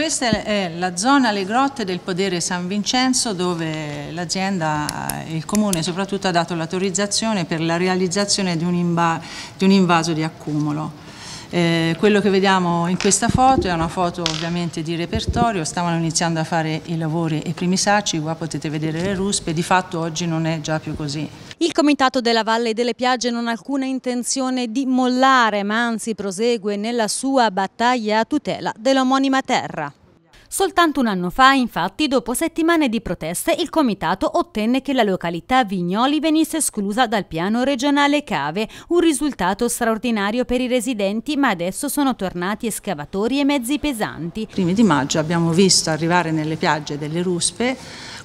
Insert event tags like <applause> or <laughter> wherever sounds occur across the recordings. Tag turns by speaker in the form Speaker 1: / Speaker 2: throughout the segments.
Speaker 1: Questa è la zona Le Grotte del Podere San Vincenzo dove l'azienda e il comune soprattutto ha dato l'autorizzazione per la realizzazione di un, di un invaso di accumulo. Eh, quello che vediamo in questa foto è una foto ovviamente di repertorio, stavano iniziando a fare i lavori e i primi sacci, qua potete vedere le ruspe, di fatto oggi non è già più così.
Speaker 2: Il Comitato della Valle delle Piagge non ha alcuna intenzione di mollare, ma anzi prosegue nella sua battaglia a tutela dell'omonima terra. Soltanto un anno fa, infatti, dopo settimane di proteste, il comitato ottenne che la località Vignoli venisse esclusa dal piano regionale cave, un risultato straordinario per i residenti, ma adesso sono tornati escavatori e mezzi pesanti. Primi di maggio abbiamo visto arrivare nelle piagge delle ruspe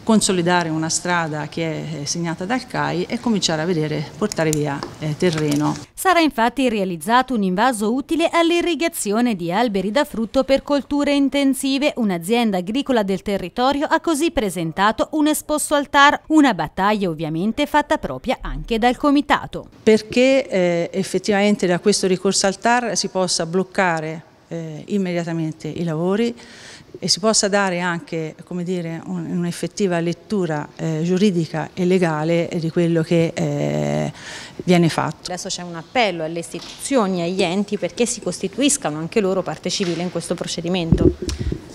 Speaker 2: consolidare una strada che è segnata dal CAI e cominciare a vedere portare via eh, terreno. Sarà infatti realizzato un invaso utile all'irrigazione di alberi da frutto per colture intensive. Un'azienda agricola del territorio ha così presentato un esposto al TAR, una battaglia ovviamente fatta propria anche dal Comitato.
Speaker 1: Perché eh, effettivamente da questo ricorso al TAR si possa bloccare eh, immediatamente i lavori e si possa dare anche un'effettiva un lettura eh, giuridica e legale di quello che eh, viene fatto.
Speaker 2: Adesso c'è un appello alle istituzioni e agli enti perché si costituiscano anche loro parte civile in questo procedimento.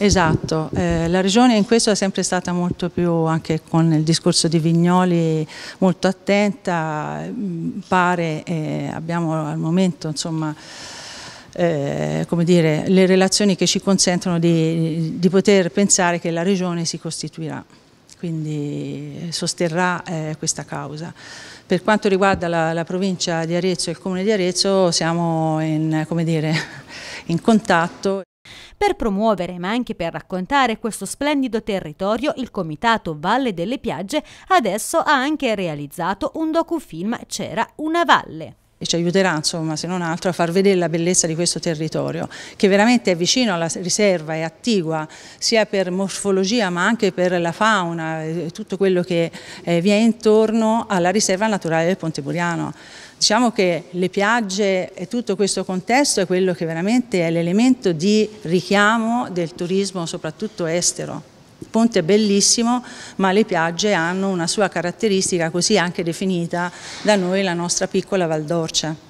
Speaker 1: Esatto, eh, la Regione in questo è sempre stata molto più, anche con il discorso di Vignoli, molto attenta, mm, pare, eh, abbiamo al momento insomma eh, come dire, le relazioni che ci consentono di, di, poter pensare che la regione si costituirà, quindi sosterrà eh, questa causa. Per quanto riguarda la, la, provincia di Arezzo e il comune di
Speaker 2: Arezzo siamo in, dire, <laughs> in contatto. Per promuovere ma anche per raccontare questo splendido territorio, il Comitato Valle delle Piagge adesso ha anche realizzato un docufilm C'era una valle
Speaker 1: e ci aiuterà insomma se non altro a far vedere la bellezza di questo territorio che veramente è vicino alla riserva, è attigua sia per morfologia ma anche per la fauna e tutto quello che eh, vi è intorno alla riserva naturale del Ponte Buriano. Diciamo che le piagge e tutto questo contesto è quello che veramente è l'elemento di richiamo del turismo soprattutto estero ponte è bellissimo, ma le piagge hanno una sua caratteristica così anche definita da noi la nostra piccola Valdorcia.